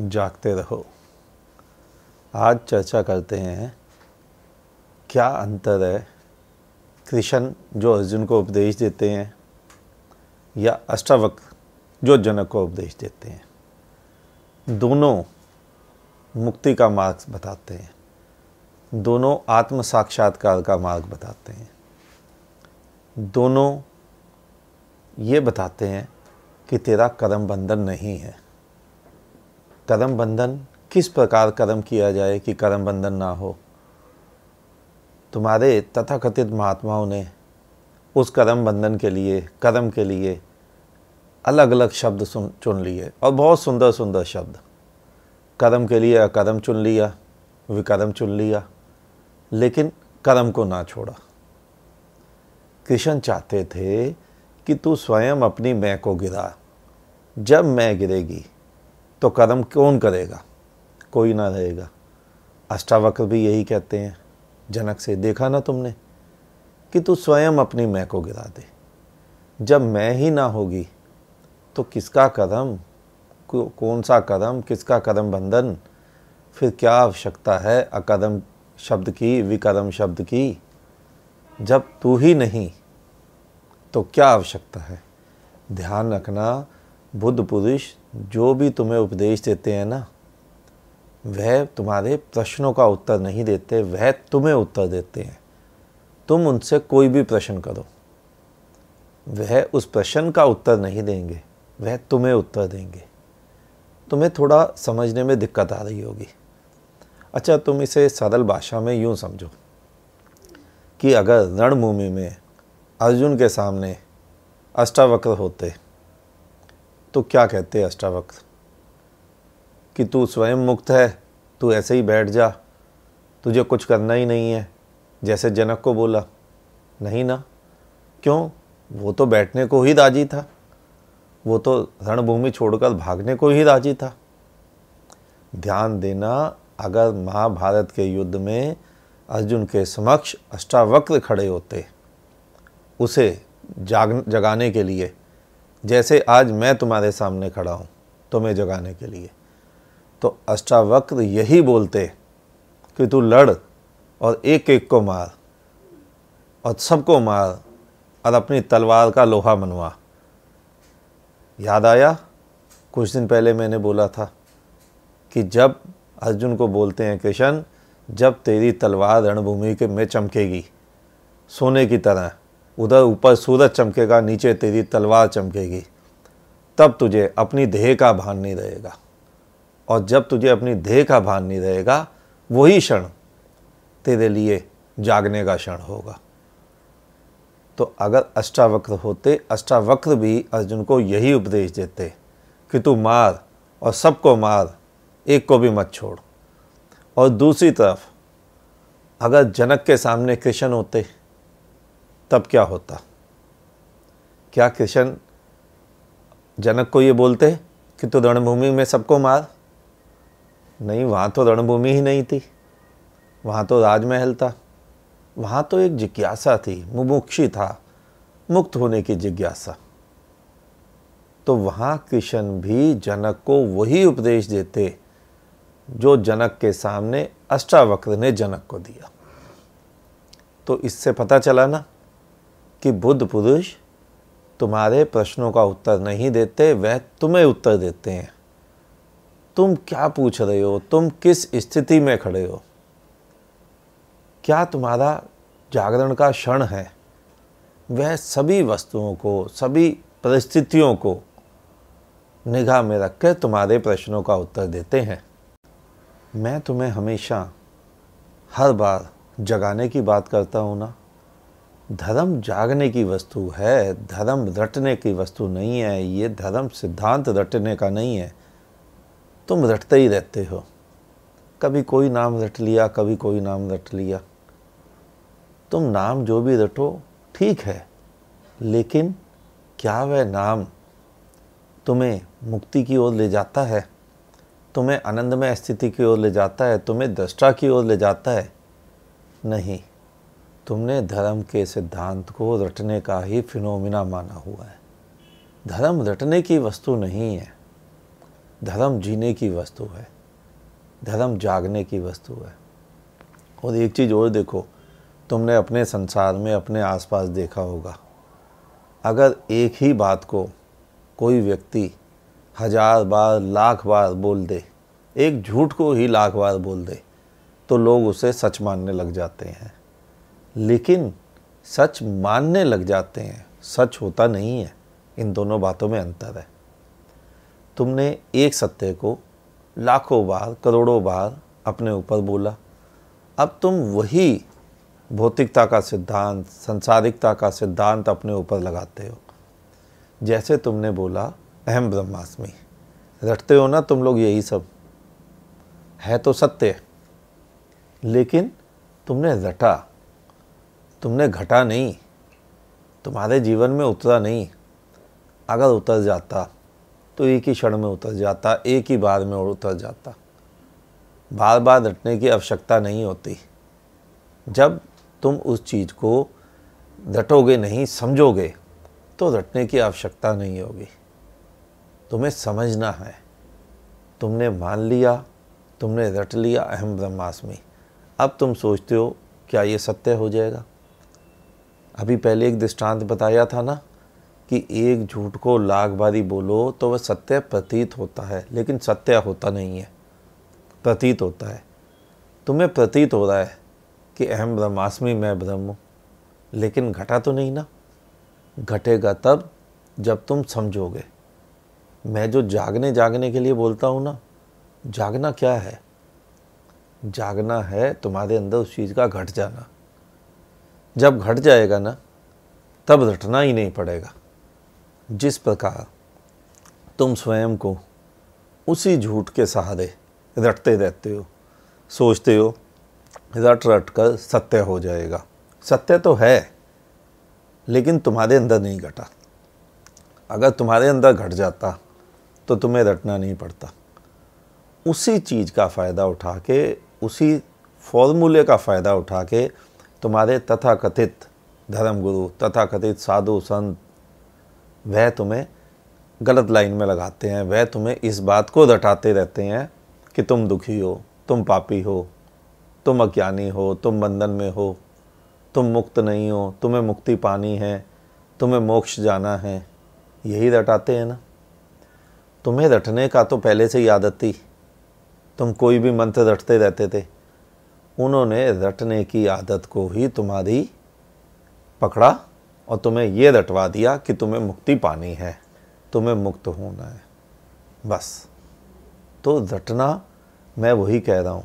जागते रहो आज चर्चा करते हैं क्या अंतर है कृष्ण जो अर्जुन को उपदेश देते हैं या अष्टावक जो जनक को उपदेश देते हैं दोनों मुक्ति का मार्ग बताते हैं दोनों आत्म साक्षात्कार का मार्ग बताते हैं दोनों ये बताते हैं कि तेरा कर्म बंधन नहीं है कदम बंधन किस प्रकार कदम किया जाए कि कदम बंधन ना हो तुम्हारे तथाकथित महात्माओं ने उस कदम बंधन के लिए कदम के लिए अलग अलग शब्द सुन चुन लिए और बहुत सुंदर सुंदर शब्द कदम के लिए अकदम चुन लिया विकदम चुन लिया लेकिन कर्म को ना छोड़ा कृष्ण चाहते थे कि तू स्वयं अपनी मैं को गिरा जब मैं गिरेगी तो कर्म कौन करेगा कोई ना रहेगा अष्टावक्र भी यही कहते हैं जनक से देखा ना तुमने कि तू स्वयं अपनी मैं को गिरा दे जब मैं ही ना होगी तो किसका कदम कौन सा कदम किसका कदम बंधन फिर क्या आवश्यकता है अकदम शब्द की विकदम शब्द की जब तू ही नहीं तो क्या आवश्यकता है ध्यान रखना बुद्ध पुरुष जो भी तुम्हें उपदेश देते हैं ना वह तुम्हारे प्रश्नों का उत्तर नहीं देते वह तुम्हें उत्तर देते हैं तुम उनसे कोई भी प्रश्न करो वह उस प्रश्न का उत्तर नहीं देंगे वह तुम्हें उत्तर देंगे तुम्हें थोड़ा समझने में दिक्कत आ रही होगी अच्छा तुम इसे सरल भाषा में यूँ समझो कि अगर रणभूमि में अर्जुन के सामने अष्टावक्र होते तो क्या कहते हैं अष्टावक्र कि तू स्वयं मुक्त है तू ऐसे ही बैठ जा तुझे कुछ करना ही नहीं है जैसे जनक को बोला नहीं ना क्यों वो तो बैठने को ही राजी था वो तो रणभूमि छोड़कर भागने को ही राजी था ध्यान देना अगर महाभारत के युद्ध में अर्जुन के समक्ष अष्टावक्र खड़े होते उसे जाग जगाने के लिए जैसे आज मैं तुम्हारे सामने खड़ा हूँ तुम्हें जगाने के लिए तो अष्टावक्र यही बोलते कि तू लड़ और एक एक को मार और सबको मार और अपनी तलवार का लोहा मनवा याद आया कुछ दिन पहले मैंने बोला था कि जब अर्जुन को बोलते हैं कृष्ण जब तेरी तलवार रणभूमि के में चमकेगी सोने की तरह उधर ऊपर सूरज चमकेगा नीचे तेरी तलवार चमकेगी तब तुझे अपनी देह का भान नहीं रहेगा और जब तुझे अपनी देह का भान नहीं रहेगा वही क्षण तेरे लिए जागने का क्षण होगा तो अगर अष्टावक्र होते अष्टावक्र भी अर्जुन को यही उपदेश देते कि तू मार और सबको मार एक को भी मत छोड़ और दूसरी तरफ अगर जनक के सामने कृष्ण होते तब क्या होता क्या कृष्ण जनक को ये बोलते कि तू रणभूमि में सबको मार नहीं वहाँ तो रणभूमि ही नहीं थी वहाँ तो राजमहल था वहाँ तो एक जिज्ञासा थी मुमुक्षी था मुक्त होने की जिज्ञासा तो वहाँ कृष्ण भी जनक को वही उपदेश देते जो जनक के सामने अष्टावक्र ने जनक को दिया तो इससे पता चला ना कि बुद्ध पुरुष तुम्हारे प्रश्नों का उत्तर नहीं देते वह तुम्हें उत्तर देते हैं तुम क्या पूछ रहे हो तुम किस स्थिति में खड़े हो क्या तुम्हारा जागरण का क्षण है वह सभी वस्तुओं को सभी परिस्थितियों को निगाह में रख कर तुम्हारे प्रश्नों का उत्तर देते हैं मैं तुम्हें हमेशा हर बार जगाने की बात करता हूँ ना धर्म जागने की वस्तु है धर्म रटने की वस्तु नहीं है ये धर्म सिद्धांत रटने का नहीं है तुम रटते ही रहते हो कभी कोई नाम रट लिया कभी कोई नाम रट लिया तुम नाम जो भी रटो ठीक है लेकिन क्या वह नाम तुम्हें मुक्ति की ओर ले जाता है तुम्हें आनंदमय स्थिति की ओर ले जाता है तुम्हें दृष्टा की ओर ले जाता है नहीं तुमने धर्म के सिद्धांत को रटने का ही फिनोमिना माना हुआ है धर्म रटने की वस्तु नहीं है धर्म जीने की वस्तु है धर्म जागने की वस्तु है और एक चीज़ और देखो तुमने अपने संसार में अपने आसपास देखा होगा अगर एक ही बात को कोई व्यक्ति हजार बार लाख बार बोल दे एक झूठ को ही लाख बार बोल दे तो लोग उसे सच मानने लग जाते हैं लेकिन सच मानने लग जाते हैं सच होता नहीं है इन दोनों बातों में अंतर है तुमने एक सत्य को लाखों बार करोड़ों बार अपने ऊपर बोला अब तुम वही भौतिकता का सिद्धांत संसारिकता का सिद्धांत अपने ऊपर लगाते हो जैसे तुमने बोला अहम ब्रह्मास्मि रटते हो ना तुम लोग यही सब है तो सत्य लेकिन तुमने रटा तुमने घटा नहीं तुम्हारे जीवन में उतरा नहीं अगर उतर जाता तो एक ही क्षण में उतर जाता एक ही बार में उतर जाता बार बार रटने की आवश्यकता नहीं होती जब तुम उस चीज़ को रटोगे नहीं समझोगे तो रटने की आवश्यकता नहीं होगी तुम्हें समझना है तुमने मान लिया तुमने रट लिया अहम ब्रह्मास्मि अब तुम सोचते हो क्या ये सत्य हो जाएगा अभी पहले एक दृष्टांत बताया था ना कि एक झूठ को लाख बारी बोलो तो वह सत्य प्रतीत होता है लेकिन सत्य होता नहीं है प्रतीत होता है तुम्हें प्रतीत हो रहा है कि अहम ब्रह्मास्मि मैं ब्रह्म हूँ लेकिन घटा तो नहीं ना घटेगा तब जब तुम समझोगे मैं जो जागने जागने के लिए बोलता हूँ ना जागना क्या है जागना है तुम्हारे अंदर उस चीज़ का घट जाना जब घट जाएगा ना तब रटना ही नहीं पड़ेगा जिस प्रकार तुम स्वयं को उसी झूठ के सहारे रटते रहते हो सोचते हो रट रट कर सत्य हो जाएगा सत्य तो है लेकिन तुम्हारे अंदर नहीं घटा अगर तुम्हारे अंदर घट जाता तो तुम्हें रटना नहीं पड़ता उसी चीज़ का फ़ायदा उठा के उसी फॉर्मूले का फ़ायदा उठा के तुम्हारे तथाकथित धर्मगुरु धर्म गुरु तथा कथित साधु संत वह तुम्हें गलत लाइन में लगाते हैं वह तुम्हें इस बात को रटाते रहते हैं कि तुम दुखी हो तुम पापी हो तुम अज्ञानी हो तुम बंधन में हो तुम मुक्त नहीं हो तुम्हें मुक्ति पानी है तुम्हें मोक्ष जाना है यही रटाते हैं ना तुम्हें रटने का तो पहले से ही आदत थी तुम कोई भी मंत्र रटते रहते थे उन्होंने रटने की आदत को ही तुम्हारी पकड़ा और तुम्हें ये रटवा दिया कि तुम्हें मुक्ति पानी है तुम्हें मुक्त होना है बस तो रटना मैं वही कह रहा हूँ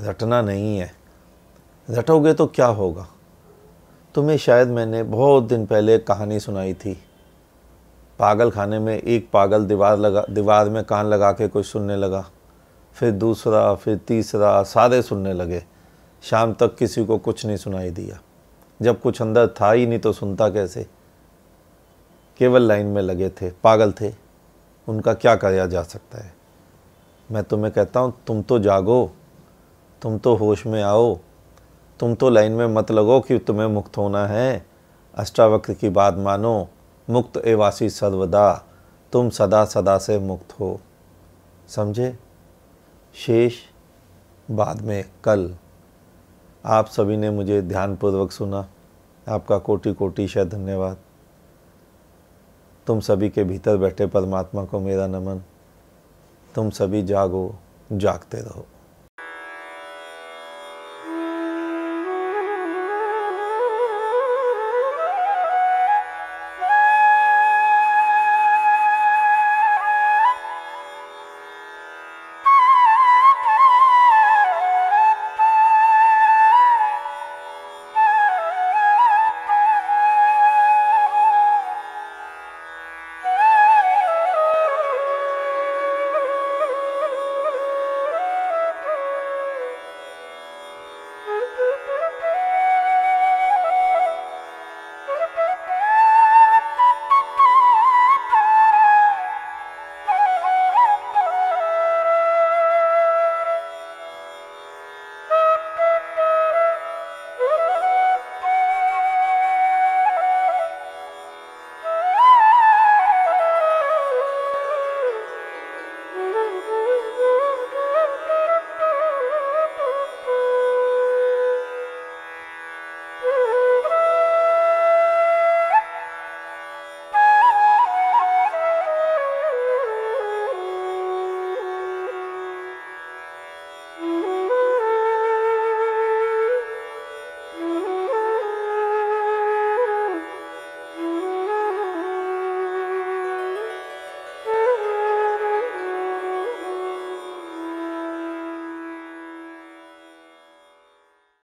रटना नहीं है रटोगे तो क्या होगा तुम्हें शायद मैंने बहुत दिन पहले एक कहानी सुनाई थी पागल खाने में एक पागल दीवार लगा दीवार में कान लगा के कुछ सुनने लगा फिर दूसरा फिर तीसरा सारे सुनने लगे शाम तक किसी को कुछ नहीं सुनाई दिया जब कुछ अंदर था ही नहीं तो सुनता कैसे केवल लाइन में लगे थे पागल थे उनका क्या कहा जा सकता है मैं तुम्हें कहता हूँ तुम तो जागो तुम तो होश में आओ तुम तो लाइन में मत लगो कि तुम्हें मुक्त होना है अष्टावक्र की बात मानो मुक्त एवासी सदवदा तुम सदा सदा से मुक्त हो समझे शेष बाद में कल आप सभी ने मुझे ध्यानपूर्वक सुना आपका कोटि कोटि शाह धन्यवाद तुम सभी के भीतर बैठे परमात्मा को मेरा नमन तुम सभी जागो जागते रहो